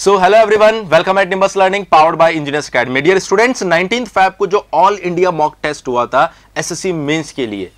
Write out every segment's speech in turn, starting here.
So hello everyone welcome at Nimbus learning powered by engineers academy dear students 19 Feb को जो all India mock test हुआ था SSC mains के लिए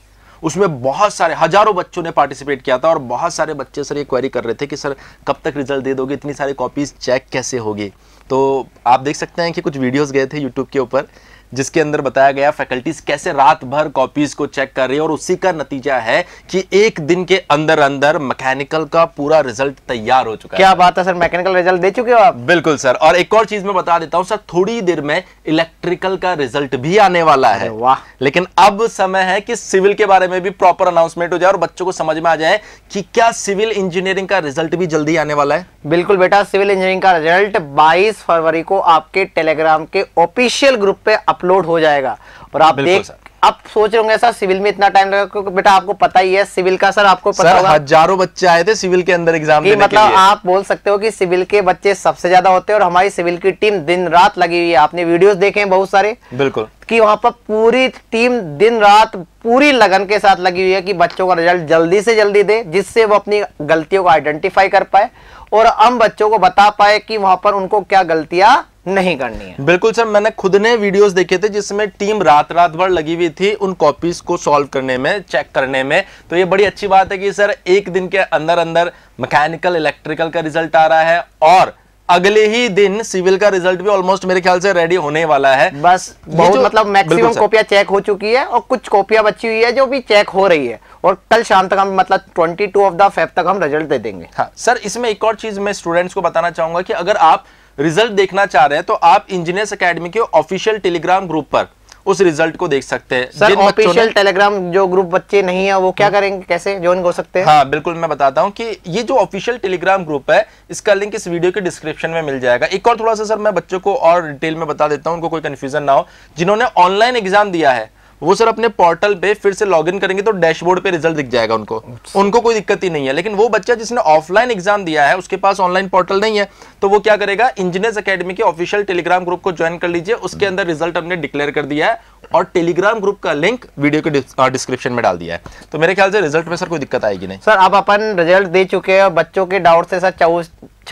उसमें बहुत सारे हजारों बच्चों ने पार्टिसिपेट किया था और बहुत सारे बच्चे सर ये क्वेरी कर रहे थे कि सर कब तक रिजल्ट दे दोगे इतनी सारी कॉपीज चेक कैसे होगी तो आप देख सकते हैं कि कुछ वीडियोज़ गए थे यूट्यूब के ऊपर जिसके अंदर बताया गया फैकल्टीज कैसे रात भर कॉपीज को चेक कर रही है और उसी का नतीजा है कि एक दिन के अंदर अंदर मैकेनिकल का पूरा रिजल्ट तैयार हो चुका है क्या बात है सर मैकेनिकल रिजल्ट दे चुके हो आप बिल्कुल सर और एक और चीज मैं बता देता हूँ सर थोड़ी देर में इलेक्ट्रिकल का रिजल्ट भी आने वाला है वाह लेकिन अब समय है कि सिविल के बारे में भी प्रॉपर अनाउंसमेंट हो जाए और बच्चों को समझ में आ जाए कि क्या सिविल इंजीनियरिंग का रिजल्ट भी जल्दी आने वाला है बिल्कुल बेटा सिविल इंजीनियरिंग का रिजल्ट बाईस फरवरी को आपके टेलीग्राम के ऑफिशियल ग्रुप पे अपलोड हो जाएगा और आप देख आप सोच रहे होंगे सर सिविल में इतना टाइम लगा क्योंकि बेटा आपको पता ही है सिविल का सर आपको पता होगा हजारों बच्चे आए थे सिविल के अंदर एग्जाम देने मतलब के लिए। आप बोल सकते हो कि सिविल के बच्चे सबसे ज्यादा होते हैं और हमारी सिविल की टीम दिन रात लगी हुई है आपने वीडियोस देखे हैं बहुत सारे बिल्कुल कि वहां पर पूरी टीम दिन रात पूरी लगन के साथ लगी हुई है कि बच्चों का रिजल्ट जल्दी से जल्दी दे जिससे वो अपनी गलतियों को आइडेंटिफाई कर पाए और हम बच्चों को बता पाए कि वहां पर उनको क्या गलतियां नहीं करनी है बिल्कुल सर मैंने खुद ने वीडियोस देखे थे जिसमें टीम रात रात भर लगी हुई थी उन कॉपीज को सॉल्व करने में चेक करने में तो ये बड़ी अच्छी बात है कि सर एक दिन के अंदर अंदर मैकेनिकल इलेक्ट्रिकल का रिजल्ट आ रहा है और अगले ही दिन सिविल का रिजल्ट भी ऑलमोस्ट मेरे ख्याल से रेडी होने वाला है बस बहुत मतलब मैक्सिमम कॉपियां चेक हो चुकी है और कुछ कॉपियां बची हुई है जो भी चेक हो रही है और कल शाम तक हम मतलब 22 ऑफ द फेब तक हम रिजल्ट दे देंगे हाँ सर इसमें एक और चीज मैं स्टूडेंट्स को बताना चाहूंगा कि अगर आप रिजल्ट देखना चाह रहे हैं तो आप इंजीनियर्स अकेडमी के ऑफिशियल टेलीग्राम ग्रुप पर उस रिजल्ट को देख सकते हैं सर ऑफिशियल टेलीग्राम जो ग्रुप बच्चे नहीं है वो क्या हम्म। करेंगे कैसे ज्वाइन हो सकते हैं हाँ बिल्कुल मैं बताता हूँ कि ये जो ऑफिशियल टेलीग्राम ग्रुप है इसका लिंक इस वीडियो के डिस्क्रिप्शन में मिल जाएगा एक और थोड़ा सा सर मैं बच्चों को और डिटेल में बता देता हूँ उनको कोई कन्फ्यूजन ना हो जिन्होंने ऑनलाइन एग्जाम दिया है वो सर अपने पोर्टल पे फिर से लॉग करेंगे तो डैशबोर्ड पे रिजल्ट दिख जाएगा उनको उनको कोई दिक्कत ही नहीं है लेकिन वो बच्चा जिसने ऑफलाइन एग्जाम दिया है उसके पास ऑनलाइन पोर्टल नहीं है तो वो क्या करेगा इंजीनियर्स अकेडमी के ऑफिशियल टेलीग्राम ग्रुप को ज्वाइन कर लीजिए उसके अंदर रिजल्ट हमने डिक्लेयर कर दिया है और टेलीग्राम ग्रुप का लिंक वीडियो के डिस्क्रिप्शन में डाल दिया है तो मेरे ख्याल से रिजल्ट में सर कोई दिक्कत आएगी नहीं सर आप अपन रिजल्ट दे चुके हैं बच्चों के डाउट से सर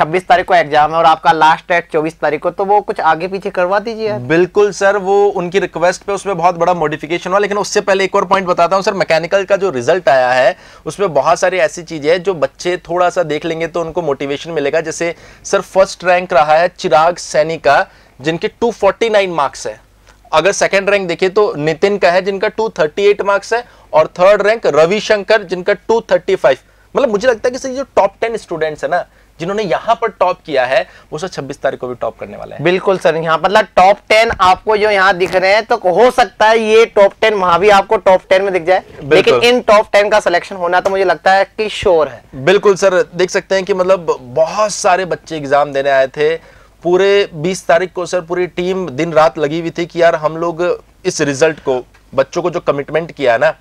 26 तारीख को एग्जाम है और आपका लास्ट डेट 24 तारीख को तो वो कुछ आगे पीछे करवा दीजिए बिल्कुल सर वो उनकी रिक्वेस्ट पे उसमें बहुत बड़ा मॉडिफिकेशन हुआ लेकिन उससे पहले एक और पॉइंट बताता हूँ सर मैकेनिकल का जो रिजल्ट आया है उसमें बहुत सारी ऐसी चीजें हैं जो बच्चे थोड़ा सा देख लेंगे तो उनको मोटिवेशन मिलेगा जैसे सर फर्स्ट रैंक रहा है चिराग सैनी का जिनके टू मार्क्स है अगर सेकेंड रैंक देखिए तो नितिन का है जिनका टू मार्क्स है और थर्ड रैंक रविशंकर जिनका टू मतलब मुझे लगता है कि सर जो टॉप टेन स्टूडेंट्स है ना जिन्होंने यहाँ पर टॉप किया है वो सर छब्बीस तारीख को भी टॉप करने वाले हैं बिल्कुल सर यहाँ मतलब टॉप टेन आपको जो यहाँ दिख रहे हैं तो हो सकता है ये टॉप टेन वहां भी आपको टॉप टेन में दिख जाए लेकिन इन टॉप टेन का सिलेक्शन होना तो मुझे लगता है कि श्योर है बिल्कुल सर देख सकते हैं कि मतलब बहुत सारे बच्चे एग्जाम देने आए थे पूरे 20 तारीख को सर पूरी टीम दिन रात लगी हुई थी कि यार हम लोग इस रिजल्ट को बच्चों को जो कमिटमेंट किया है ना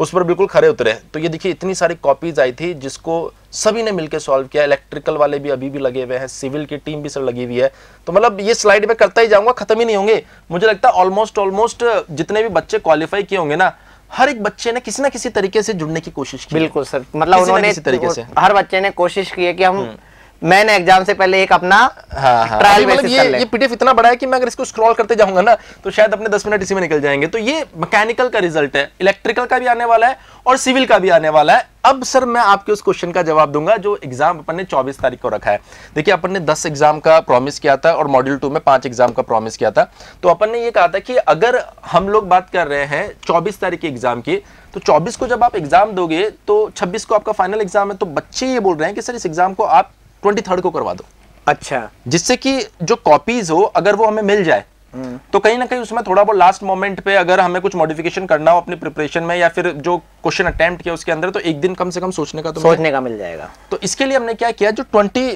उस पर बिल्कुल खड़े उतरे तो ये देखिए इतनी सारी कॉपीज आई थी जिसको सभी ने मिलकर सॉल्व किया इलेक्ट्रिकल वाले भी अभी भी लगे हुए हैं सिविल की टीम भी सब लगी हुई है तो मतलब ये स्लाइड में करता ही जाऊंगा खत्म ही नहीं होंगे मुझे लगता है ऑलमोस्ट ऑलमोस्ट जितने भी बच्चे क्वालिफाई किए होंगे ना हर एक बच्चे ने किसी ना किसी तरीके से जुड़ने की कोशिश की बिल्कुल सर मतलब उन्होंने तरीके से हर बच्चे ने कोशिश की है कि हम हम्म। मैंने एग्जाम से पहले एक अपना हाँ, हाँ, ट्रायल मतलब ये, ये पीडीएफ इतना बड़ा है कि मैं अगर इसको स्क्रॉल करते जाऊंगा ना तो शायद अपने दस मिनट इसी में निकल जाएंगे तो ये मैकेनिकल का रिजल्ट है इलेक्ट्रिकल का भी आने वाला है और सिविल का भी आने वाला है अब सर मैं आपके उस क्वेश्चन का जवाब दूंगा जो एग्जाम अपन ने 24 तारीख को रखा है देखिए अपन ने 10 एग्जाम का प्रॉमिस किया था और मॉड्यूल टू में पांच एग्जाम का प्रॉमिस किया था तो अपन ने यह कहा था कि अगर हम लोग बात कर रहे हैं 24 तारीख के एग्जाम की तो 24 को जब आप एग्जाम दोगे तो 26 को आपका फाइनल एग्जाम है तो बच्चे ये बोल रहे हैं कि सर इस एग्जाम को आप ट्वेंटी थर्ड को करवा दो अच्छा जिससे कि जो कॉपीज हो अगर वो हमें मिल जाए हम्म। तो कहीं ना कहीं उसमें थोड़ा बहुत लास्ट मोमेंट पे अगर हमें कुछ मॉडिफिकेशन करना हो अपनी प्रिपरेशन में या फिर जो क्वेश्चन अटेम्प्ट किया उसके अंदर तो एक दिन कम से कम सोचने का तो सोचने का मिल जाएगा तो इसके लिए हमने क्या किया जो ट्वेंटी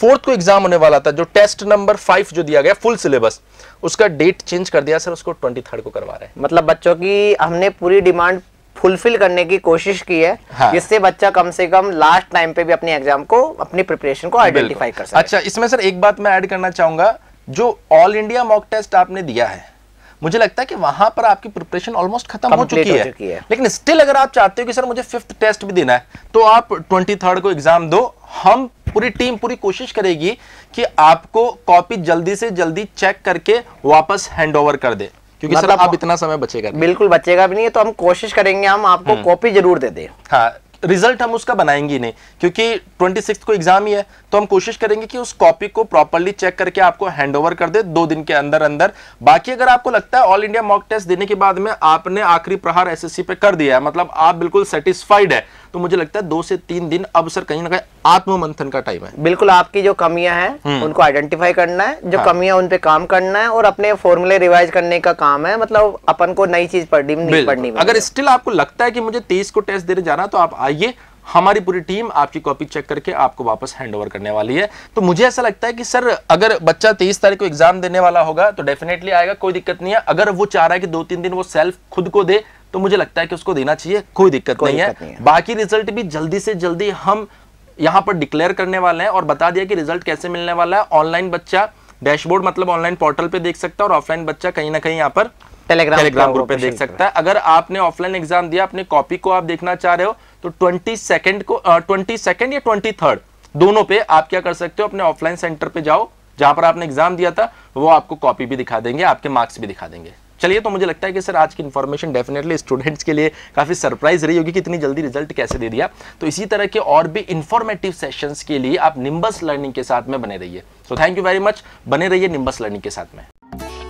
फोर्थ को एग्जाम होने वाला था जो टेस्ट नंबर फाइव जो दिया गया फुल सिलेबस उसका डेट चेंज कर दिया सर उसको ट्वेंटी थर्ड को करवा रहे हैं मतलब बच्चों की हमने पूरी डिमांड फुलफिल करने की कोशिश की है हाँ। जिससे बच्चा कम से कम लास्ट टाइम पे भी अपने एग्जाम को अपनी प्रिपरेशन को आइडेंटिफाई कर सके अच्छा इसमें सर एक बात मैं ऐड करना चाहूंगा जो ऑल इंडिया मॉक टेस्ट आपने दिया है मुझे लगता है कि वहां पर आपकी प्रिपरेशन ऑलमोस्ट खत्म हो चुकी, हो है।, चुकी है लेकिन स्टिल अगर आप चाहते हो कि सर मुझे फिफ्थ टेस्ट भी देना है तो आप ट्वेंटी थर्ड को एग्जाम दो हम पूरी टीम पूरी कोशिश करेगी कि आपको कॉपी जल्दी से जल्दी चेक करके वापस हैंड कर दे क्योंकि मतलब सर आप इतना समय बचेगा बिल्कुल बचेगा भी नहीं तो हम कोशिश करेंगे हम आपको हम्म। कॉपी जरूर दे दें हाँ रिजल्ट हम उसका बनाएंगे नहीं क्योंकि ट्वेंटी सिक्स को एग्जाम ही है तो हम कोशिश करेंगे कि उस कॉपी को प्रॉपरली चेक करके आपको हैंड ओवर कर दे दो दिन के अंदर अंदर बाकी अगर आपको लगता है ऑल इंडिया मॉक टेस्ट देने के बाद में आपने आखिरी प्रहार एसएससी पे कर दिया है मतलब आप बिल्कुल सेटिस्फाइड है तो मुझे लगता है दो से तीन दिन अब सर कहीं ना कहीं आत्म मंथन का टाइम है बिल्कुल आपकी जो कमियां हैं हम्म। उनको आइडेंटिफाई करना है जो हाँ। कमियां उन पे काम करना है और अपने फॉर्मूले रिवाइज करने का काम है मतलब अपन को नई चीज पढ़नी पढ़नी अगर स्टिल आपको लगता है कि मुझे तेईस को टेस्ट देने जाना तो आप आइए हमारी पूरी टीम आपकी कॉपी चेक करके आपको वापस हैंड ओवर करने वाली है तो मुझे ऐसा लगता है कि सर अगर बच्चा तेईस तारीख को एग्जाम देने वाला होगा तो डेफिनेटली आएगा कोई दिक्कत नहीं है अगर वो चाह रहा है कि दो तीन दिन वो सेल्फ खुद को दे तो मुझे लगता है कि उसको देना चाहिए कोई दिक्कत कोई नहीं, दिक्कत है।, है बाकी रिजल्ट भी जल्दी से जल्दी हम यहाँ पर डिक्लेयर करने वाले हैं और बता दिया कि रिजल्ट कैसे मिलने वाला है ऑनलाइन बच्चा डैशबोर्ड मतलब ऑनलाइन पोर्टल पे देख सकता है और ऑफलाइन बच्चा कहीं ना कहीं यहाँ पर टेलीग्राम टेलीग्राम ग्रुप पे देख सकता है अगर आपने ऑफलाइन एग्जाम दिया अपनी कॉपी को आप देखना चाह रहे हो तो ट्वेंटी सेकेंड को ट्वेंटी सेकेंड या ट्वेंटी थर्ड दोनों पे आप क्या कर सकते हो अपने ऑफलाइन सेंटर पे जाओ जहां पर आपने एग्जाम दिया था वो आपको कॉपी भी दिखा देंगे आपके मार्क्स भी दिखा देंगे चलिए तो मुझे लगता है कि सर आज की इन्फॉर्मेशन डेफिनेटली स्टूडेंट्स के लिए काफ़ी सरप्राइज रही होगी कि इतनी जल्दी रिजल्ट कैसे दे दिया तो इसी तरह के और भी इन्फॉर्मेटिव सेशंस के लिए आप निम्बस लर्निंग के साथ में बने रहिए so thank you very much बने रहिए निम्बस लर्निंग के साथ में